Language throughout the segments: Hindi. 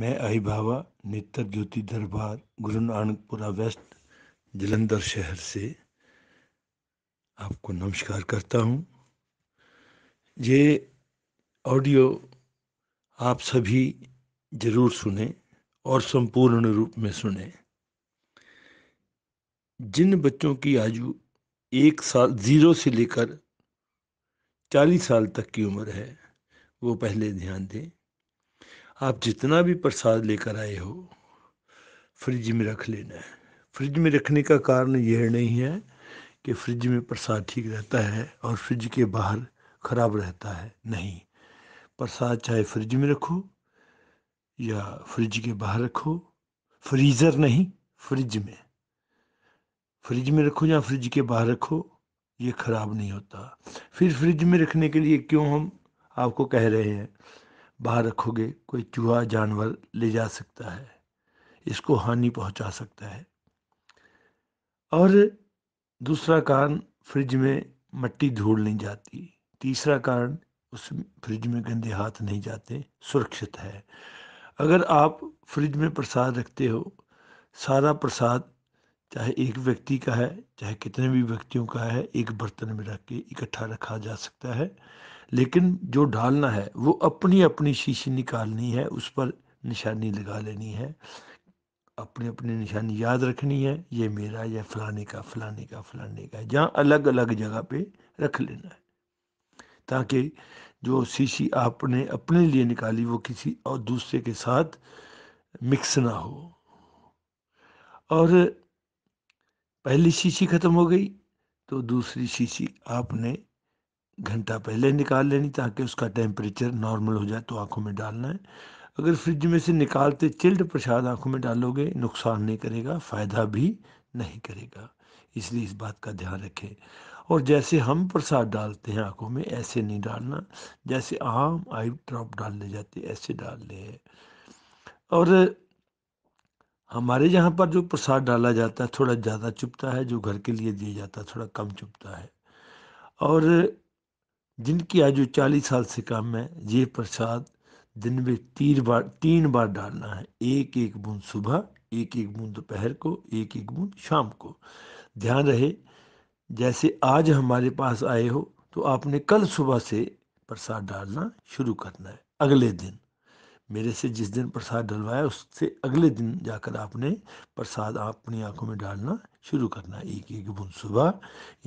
मैं अहिभावा नेत्र ज्योति दरबार गुरु नानकपुरा वेस्ट जलंधर शहर से आपको नमस्कार करता हूँ ये ऑडियो आप सभी जरूर सुने और संपूर्ण रूप में सुने जिन बच्चों की आयु एक साल ज़ीरो से लेकर चालीस साल तक की उम्र है वो पहले ध्यान दें आप जितना भी प्रसाद लेकर आए हो फ्रिज में रख लेना है फ्रिज में रखने का कारण यह नहीं है कि फ्रिज में प्रसाद ठीक रहता है और फ्रिज के बाहर खराब रहता है नहीं प्रसाद चाहे फ्रिज में रखो या फ्रिज के बाहर रखो फ्रीज़र नहीं फ्रिज में फ्रिज में रखो या फ्रिज के बाहर रखो ये ख़राब नहीं होता फिर फ्रिज में रखने के लिए क्यों हम आपको कह रहे हैं बाहर रखोगे कोई चूहा जानवर ले जा सकता है इसको हानि पहुंचा सकता है और दूसरा कारण फ्रिज में मट्टी धूल नहीं जाती तीसरा कारण उस फ्रिज में गंदे हाथ नहीं जाते सुरक्षित है अगर आप फ्रिज में प्रसाद रखते हो सारा प्रसाद चाहे एक व्यक्ति का है चाहे कितने भी व्यक्तियों का है एक बर्तन में रख के इकट्ठा रखा जा सकता है लेकिन जो डालना है वो अपनी अपनी शीशी निकालनी है उस पर निशानी लगा लेनी है अपनी अपनी निशानी याद रखनी है ये मेरा या फलाने का फलाने का फलाने का जहाँ अलग अलग जगह पे रख लेना है ताकि जो शीशी आपने अपने लिए निकाली वो किसी और दूसरे के साथ मिक्स ना हो और पहली शीशी खत्म हो गई तो दूसरी शीशी आपने घंटा पहले निकाल लेनी ताकि उसका टेम्परेचर नॉर्मल हो जाए तो आंखों में डालना है अगर फ्रिज में से निकालते चिल्ड प्रसाद आंखों में डालोगे नुकसान नहीं करेगा फ़ायदा भी नहीं करेगा इसलिए इस बात का ध्यान रखें और जैसे हम प्रसाद डालते हैं आंखों में ऐसे नहीं डालना जैसे आम आई ड्रॉप डालने जाते ऐसे डालने हैं और हमारे यहाँ पर जो प्रसाद डाला जाता है थोड़ा ज़्यादा चुपता है जो घर के लिए दिया जाता है थोड़ा कम चुपता है और जिनकी आयु चालीस साल से कम है ये प्रसाद दिन में तीन बार तीन बार डालना है एक एक बूंद सुबह एक एक बूंद दोपहर को एक एक बूंद शाम को ध्यान रहे जैसे आज हमारे पास आए हो तो आपने कल सुबह से प्रसाद डालना शुरू करना है अगले दिन मेरे से जिस दिन प्रसाद डलवाया उससे अगले दिन जाकर आपने प्रसाद आप अपनी आंखों में डालना शुरू करना एक एक बूंद सुबह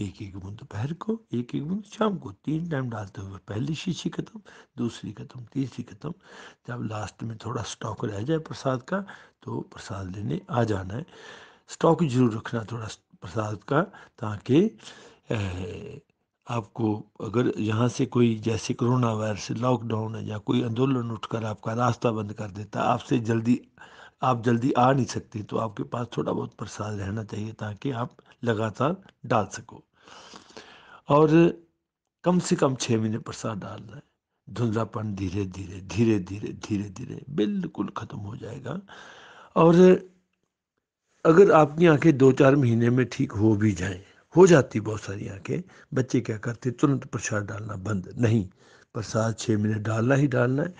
एक एक बूंद दोपहर को एक एक बूंद शाम को तीन टाइम डालते हुए पहली शीशी खत्म दूसरी खत्म तीसरी खत्म जब लास्ट में थोड़ा स्टॉक रह जाए प्रसाद का तो प्रसाद लेने आ जाना है स्टॉक जरूर रखना थोड़ा प्रसाद का ताकि आपको अगर यहाँ से कोई जैसे कोरोना वायरस लॉकडाउन है या कोई आंदोलन उठकर आपका रास्ता बंद कर देता है आपसे जल्दी आप जल्दी आ नहीं सकते तो आपके पास थोड़ा बहुत प्रसाद रहना चाहिए ताकि आप लगातार डाल सको और कम से कम छः महीने प्रसाद डालना है धुंधलापन धीरे धीरे धीरे धीरे धीरे धीरे बिल्कुल ख़त्म हो जाएगा और अगर आपकी आंखें दो चार महीने में ठीक हो भी जाएं हो जाती बहुत सारी आंखें बच्चे क्या करते तुरंत प्रसाद डालना बंद नहीं प्रसाद छः महीने डालना ही डालना है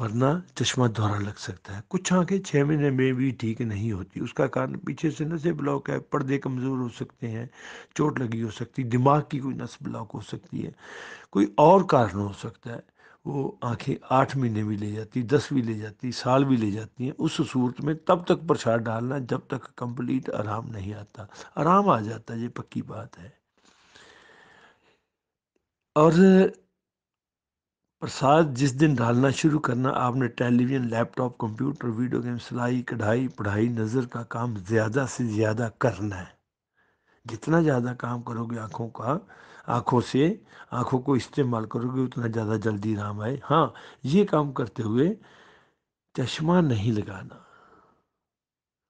वरना चश्मा दोहरा लग सकता है कुछ आंखें छः महीने में भी ठीक नहीं होती उसका कारण पीछे से नशे ब्लॉक है पर्दे कमज़ोर हो सकते हैं चोट लगी हो सकती दिमाग की कोई नस ब्लॉक हो सकती है कोई और कारण हो सकता है वो आंखें आठ महीने भी ले जाती दस भी ले जाती साल भी ले जाती हैं उस सूरत में तब तक प्रसाद डालना जब तक कंप्लीट आराम नहीं आता आराम आ जाता ये पक्की बात है और प्रसाद जिस दिन डालना शुरू करना आपने television laptop computer video game सिलाई कढ़ाई पढ़ाई नज़र का काम ज़्यादा से ज़्यादा करना है जितना ज़्यादा काम करोगे आँखों का आँखों से आँखों को इस्तेमाल करोगे उतना ज़्यादा जल्दी राम आए हाँ ये काम करते हुए चश्मा नहीं लगाना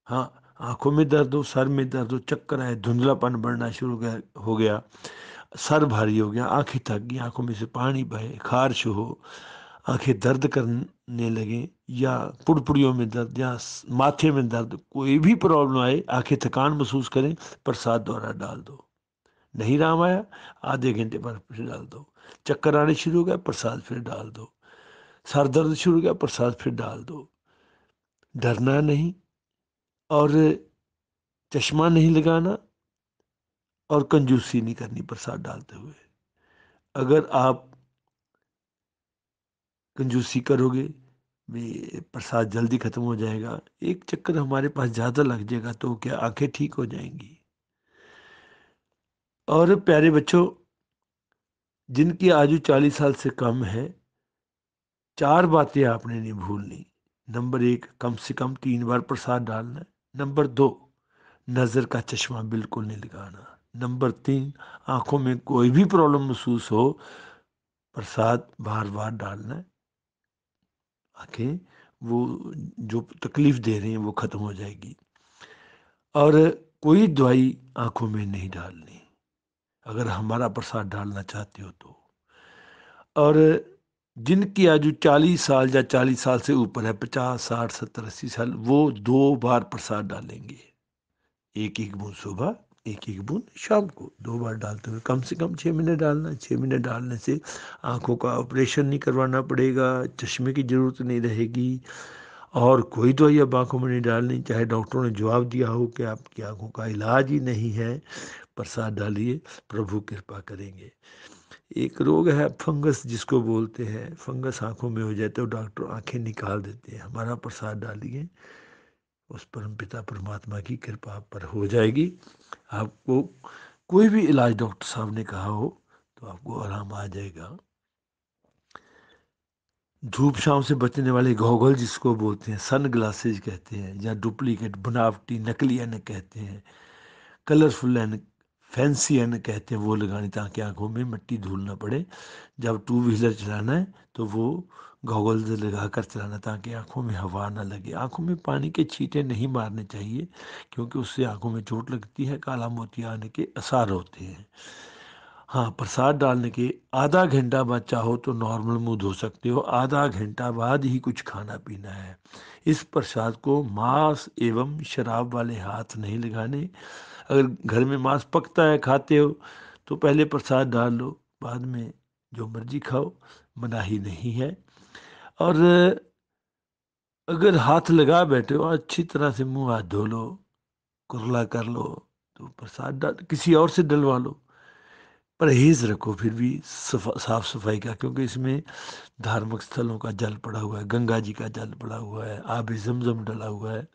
हाँ आँखों में दर्द हो सर में दर्द हो चक्कर आए धुंधलापन बढ़ना शुरू हो गया सर भारी हो गया आंखें थक गई आंखों में से पानी बहे खारश हो आंखें दर्द करने लगे या पुड़पुड़ियों में दर्द या माथे में दर्द कोई भी प्रॉब्लम आए आंखें थकान महसूस करें प्रसाद द्वारा डाल दो नहीं राम आया आधे घंटे पर फिर डाल दो चक्कर आने शुरू हो गया प्रसाद फिर डाल दो सर दर्द शुरू हो गया प्रसाद फिर डाल दो डरना नहीं और चश्मा नहीं लगाना और कंजूसी नहीं करनी प्रसाद डालते हुए अगर आप कंजूसी करोगे प्रसाद जल्दी ख़त्म हो जाएगा एक चक्कर हमारे पास ज़्यादा लग जाएगा तो क्या आंखें ठीक हो जाएंगी और प्यारे बच्चों जिनकी आयु चालीस साल से कम है चार बातें आपने नहीं भूलनी नंबर एक कम से कम तीन बार प्रसाद डालना नंबर दो नज़र का चश्मा बिल्कुल नहीं लगाना नंबर तीन आंखों में कोई भी प्रॉब्लम महसूस हो प्रसाद बार बार डालना है आँखें वो जो तकलीफ दे रहे हैं वो ख़त्म हो जाएगी और कोई दवाई आंखों में नहीं डालनी अगर हमारा प्रसाद डालना चाहते हो तो और जिनकी आयु चालीस साल या चालीस साल से ऊपर है पचास साठ सत्तर अस्सी साल वो दो बार प्रसाद डालेंगे एक एक बूंद सुबह एक एक बूंद शाम को दो बार डालते हुए कम से कम छः महीने डालना छः महीने डालने से आंखों का ऑपरेशन नहीं करवाना पड़ेगा चश्मे की ज़रूरत नहीं रहेगी और कोई दवाई अब आँखों में नहीं डालनी चाहे डॉक्टरों ने जवाब दिया हो कि आपकी आँखों का इलाज ही नहीं है प्रसाद डालिए प्रभु कृपा करेंगे एक रोग है फंगस जिसको बोलते हैं फंगस आँखों में हो जाते तो है डॉक्टर आँखें निकाल देते हैं हमारा प्रसाद डालिए उस परम पिता परमात्मा की कृपा पर हो जाएगी आपको कोई भी इलाज डॉक्टर साहब ने कहा हो तो आपको आराम आ जाएगा धूप शाम से बचने वाले गॉगल जिसको बोलते हैं सन ग्लासेज कहते हैं या डुप्लीकेट बनावटी नकली एन कहते हैं कलरफुल एन फैंसी एन कहते हैं वो लगानी ताकि आंखों में मिट्टी ना पड़े जब टू व्हीलर चलाना है तो वो गॉगल्स लगा कर चलाना ताकि आंखों में हवा ना लगे आंखों में पानी के छींटे नहीं मारने चाहिए क्योंकि उससे आंखों में चोट लगती है काला मोतिया आने के आसार होते हैं हाँ प्रसाद डालने के आधा घंटा बाद चाहो तो नॉर्मल मुंह धो सकते हो आधा घंटा बाद ही कुछ खाना पीना है इस प्रसाद को मांस एवं शराब वाले हाथ नहीं लगाने अगर घर में मांस पकता है खाते हो तो पहले प्रसाद डाल लो बाद में जो मर्जी खाओ मनाही नहीं है और अगर हाथ लगा बैठे हो अच्छी तरह से मुंह हाथ धो लो कुरला कर लो तो प्रसाद डाल किसी और से डलवा लो परहेज रखो फिर भी साफ सफाई का क्योंकि इसमें धार्मिक स्थलों का जल पड़ा हुआ है गंगा जी का जल पड़ा हुआ है आब जमजम डला हुआ है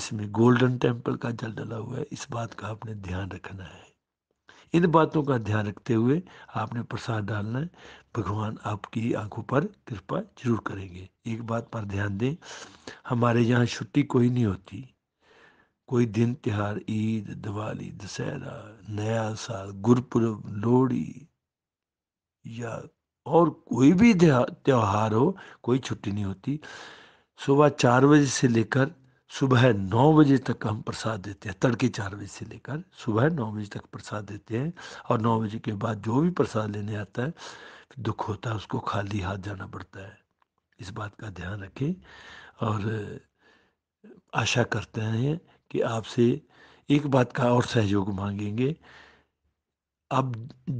इसमें गोल्डन टेम्पल का जल डला हुआ है इस बात का आपने ध्यान रखना है इन बातों का ध्यान रखते हुए आपने प्रसाद डालना है भगवान आपकी आंखों पर कृपा जरूर करेंगे एक बात पर ध्यान दें हमारे यहाँ छुट्टी कोई नहीं होती कोई दिन त्यौहार ईद दिवाली दशहरा नया साल गुरपुरब लोहड़ी या और कोई भी त्यौहार हो कोई छुट्टी नहीं होती सुबह चार बजे से लेकर सुबह नौ बजे तक हम प्रसाद देते हैं तड़के चार बजे से लेकर सुबह नौ बजे तक प्रसाद देते हैं और नौ बजे के बाद जो भी प्रसाद लेने आता है दुख होता है उसको खाली हाथ जाना पड़ता है इस बात का ध्यान रखें और आशा करते हैं कि आपसे एक बात का और सहयोग मांगेंगे आप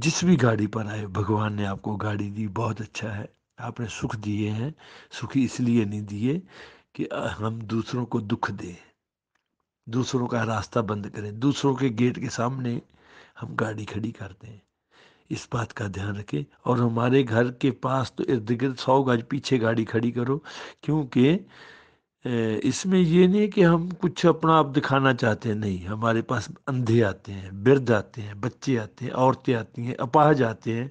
जिस भी गाड़ी पर आए भगवान ने आपको गाड़ी दी बहुत अच्छा है आपने सुख दिए हैं सुखी इसलिए नहीं दिए कि हम दूसरों को दुख दें दूसरों का रास्ता बंद करें दूसरों के गेट के सामने हम गाड़ी खड़ी कर दें इस बात का ध्यान रखें और हमारे घर के पास तो इर्द गिर्द सौ गज पीछे गाड़ी खड़ी करो क्योंकि इसमें ये नहीं कि हम कुछ अपना आप दिखाना चाहते हैं नहीं हमारे पास अंधे आते हैं वृद्ध आते हैं बच्चे आते हैं औरतें आती हैं अपाहज आते हैं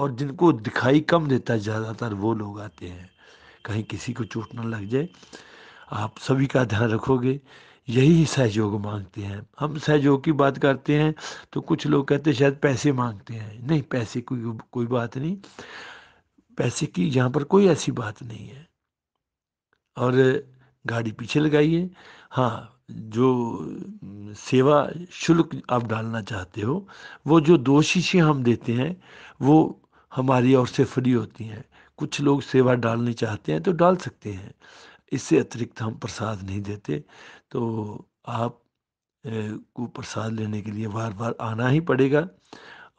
और जिनको दिखाई कम देता है ज़्यादातर वो लोग आते हैं कहीं किसी को चोट ना लग जाए आप सभी का ध्यान रखोगे यही सहयोग मांगते हैं हम सहयोग की बात करते हैं तो कुछ लोग कहते हैं शायद पैसे मांगते हैं नहीं पैसे कोई कोई बात नहीं पैसे की यहाँ पर कोई ऐसी बात नहीं है और गाड़ी पीछे लगाइए हाँ जो सेवा शुल्क आप डालना चाहते हो वो जो दो शीशे हम देते हैं वो हमारी ओर से फ्री होती हैं कुछ लोग सेवा डालनी चाहते हैं तो डाल सकते हैं इससे अतिरिक्त हम प्रसाद नहीं देते तो आप को प्रसाद लेने के लिए बार बार आना ही पड़ेगा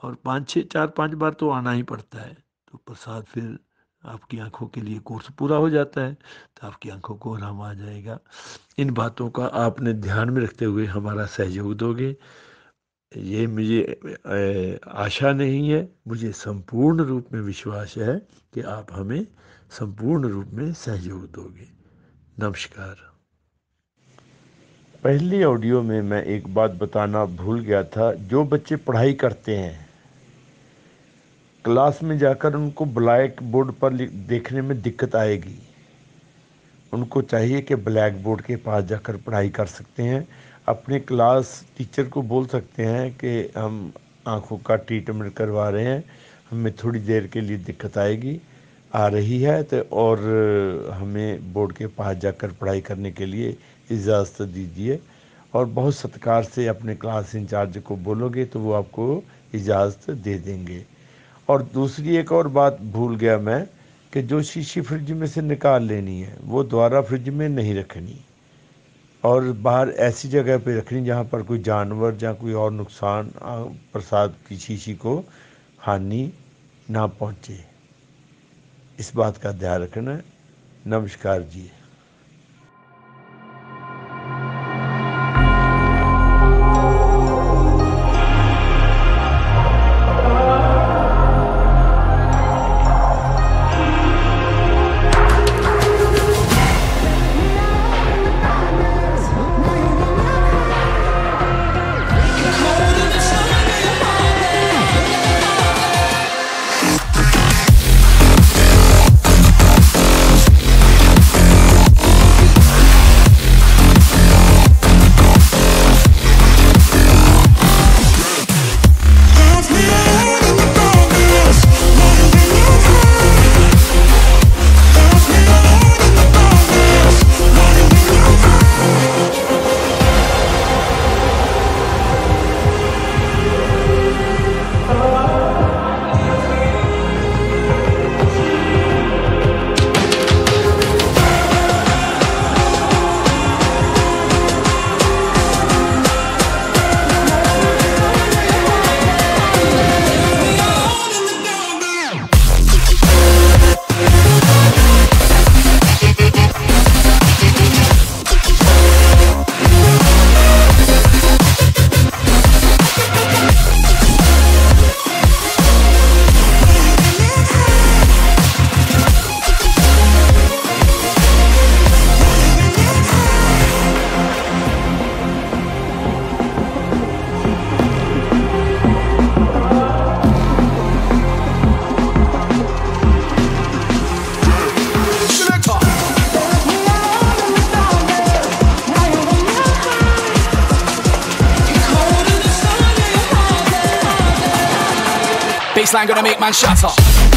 और पाँच छः चार पाँच बार तो आना ही पड़ता है तो प्रसाद फिर आपकी आंखों के लिए कोर्स पूरा हो जाता है तो आपकी आंखों को आराम आ जाएगा इन बातों का आपने ध्यान में रखते हुए हमारा सहयोग दोगे ये मुझे आशा नहीं है मुझे संपूर्ण रूप में विश्वास है कि आप हमें संपूर्ण रूप में सहयोग दोगे नमस्कार पहली ऑडियो में मैं एक बात बताना भूल गया था जो बच्चे पढ़ाई करते हैं क्लास में जाकर उनको ब्लैक बोर्ड पर देखने में दिक्कत आएगी उनको चाहिए कि ब्लैक बोर्ड के पास जाकर पढ़ाई कर सकते हैं अपने क्लास टीचर को बोल सकते हैं कि हम आँखों का ट्रीटमेंट करवा रहे हैं हमें थोड़ी देर के लिए दिक्कत आएगी आ रही है तो और हमें बोर्ड के पास जाकर पढ़ाई करने के लिए इजाज़त दीजिए और बहुत सत्कार से अपने क्लास इंचार्ज को बोलोगे तो वो आपको इजाज़त दे देंगे और दूसरी एक और बात भूल गया मैं कि जो शीशी फ्रिज में से निकाल लेनी है वो दोबारा फ्रिज में नहीं रखनी और बाहर ऐसी जगह पे रखनी जहाँ पर कोई जानवर या कोई और नुकसान प्रसाद की शीशी को हानि ना पहुँचे इस बात का ध्यान रखना नमस्कार जी i line gonna make man shatter.